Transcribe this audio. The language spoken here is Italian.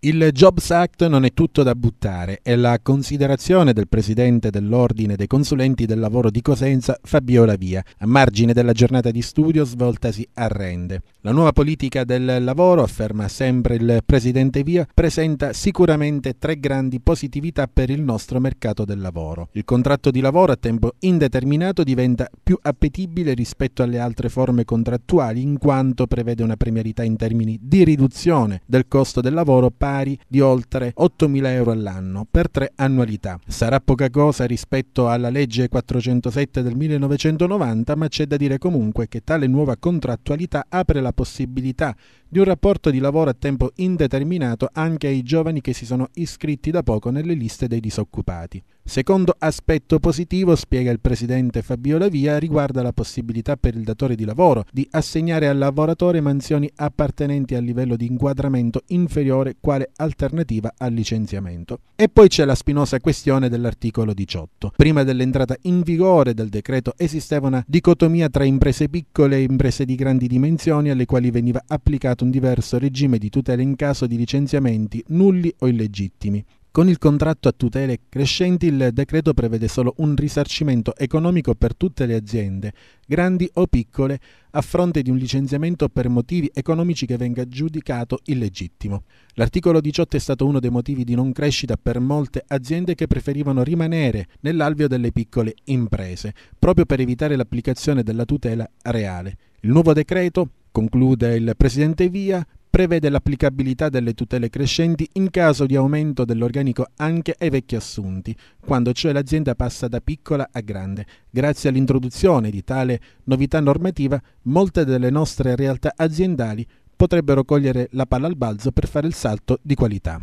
Il Jobs Act non è tutto da buttare e la considerazione del presidente dell'Ordine dei Consulenti del Lavoro di Cosenza, Fabio Lavia, a margine della giornata di studio svoltasi a Rende. La nuova politica del lavoro, afferma sempre il presidente Via, presenta sicuramente tre grandi positività per il nostro mercato del lavoro. Il contratto di lavoro a tempo indeterminato diventa più appetibile rispetto alle altre forme contrattuali in quanto prevede una premialità in termini di riduzione del costo del lavoro pari pari di oltre 8.000 euro all'anno per tre annualità. Sarà poca cosa rispetto alla legge 407 del 1990, ma c'è da dire comunque che tale nuova contrattualità apre la possibilità di un rapporto di lavoro a tempo indeterminato anche ai giovani che si sono iscritti da poco nelle liste dei disoccupati. Secondo aspetto positivo, spiega il presidente Fabio Lavia, riguarda la possibilità per il datore di lavoro di assegnare al lavoratore mansioni appartenenti al livello di inquadramento inferiore quale alternativa al licenziamento. E poi c'è la spinosa questione dell'articolo 18. Prima dell'entrata in vigore del decreto esisteva una dicotomia tra imprese piccole e imprese di grandi dimensioni alle quali veniva applicato applicato un diverso regime di tutele in caso di licenziamenti nulli o illegittimi. Con il contratto a tutele crescenti il decreto prevede solo un risarcimento economico per tutte le aziende, grandi o piccole, a fronte di un licenziamento per motivi economici che venga giudicato illegittimo. L'articolo 18 è stato uno dei motivi di non crescita per molte aziende che preferivano rimanere nell'alveo delle piccole imprese, proprio per evitare l'applicazione della tutela reale. Il nuovo decreto Conclude il presidente Via, prevede l'applicabilità delle tutele crescenti in caso di aumento dell'organico anche ai vecchi assunti, quando cioè l'azienda passa da piccola a grande. Grazie all'introduzione di tale novità normativa, molte delle nostre realtà aziendali potrebbero cogliere la palla al balzo per fare il salto di qualità.